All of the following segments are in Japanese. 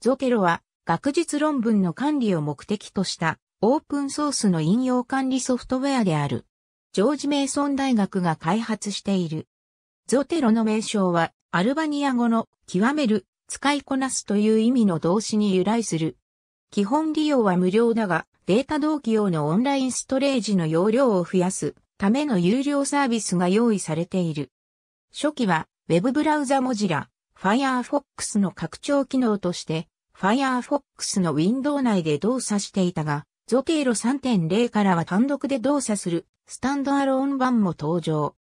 ゾテロは学術論文の管理を目的としたオープンソースの引用管理ソフトウェアである。ジョージ・メイソン大学が開発している。ゾテロの名称はアルバニア語の極める、使いこなすという意味の動詞に由来する。基本利用は無料だが、データ同期用のオンラインストレージの容量を増やすための有料サービスが用意されている。初期は Web ブブラウザモジラ、Firefox の拡張機能として、Firefox のウィンドウ内で動作していたが、ゾテーロ3.0からは単独で動作するスタンドアローン版も登場。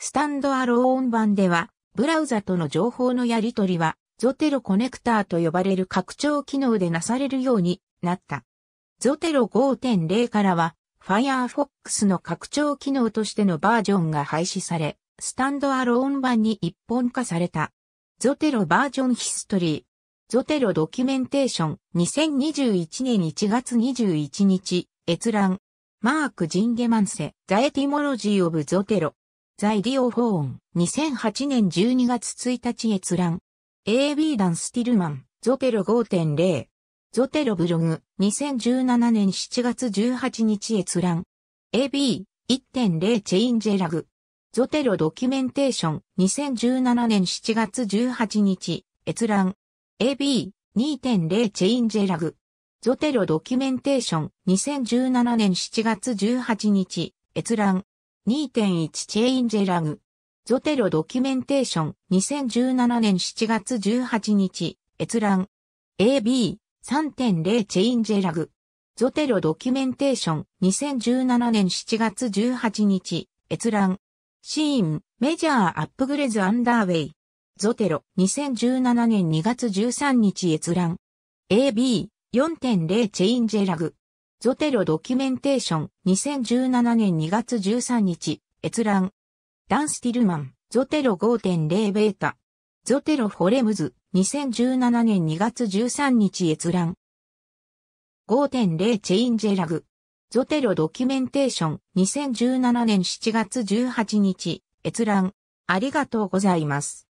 スタンドアローン版では、ブラウザとの情報のやり取りは、ゾテロコネクターと呼ばれる拡張機能でなされるようになった。ゾテロ5.0からは、Firefox の拡張機能としてのバージョンが廃止され、スタンドアローン版に一本化された。ゾテロバージョンヒストリー。ゾテロドキュメンテーション2021年1月21日、閲覧。マーク・ジンゲマンセ、ザエティモロジー・オブ・ゾテロ。ザイディオ・フォーン、2008年12月1日閲覧。AB ダン・スティルマン、ゾテロ5.0。ゾテロブログ、2017年7月18日閲覧。AB、1.0チェインジェラグ。ゾテロドキュメンテーション2017年7月18日閲覧 AB 2.0チェインジェラグゾテロドキュメンテーション2017年7月18日閲覧2.1チェインジェラグゾテロドキュメンテーション2017年7月18日閲覧 AB 3.0チェインジェラグゾテロドキュメンテーション2017年7月18日閲覧シーン、メジャーアップグレーズアンダーウェイ。ゾテロ、2017年2月13日閲覧。AB、4.0チェインジェラグ。ゾテロドキュメンテーション、2017年2月13日、閲覧。ダン・スティルマン、ゾテロ5.0ベータ。ゾテロ・フォレムズ、2017年2月13日閲覧。5.0チェインジェラグ。ゾテロドキュメンテーション2017年7月18日閲覧ありがとうございます。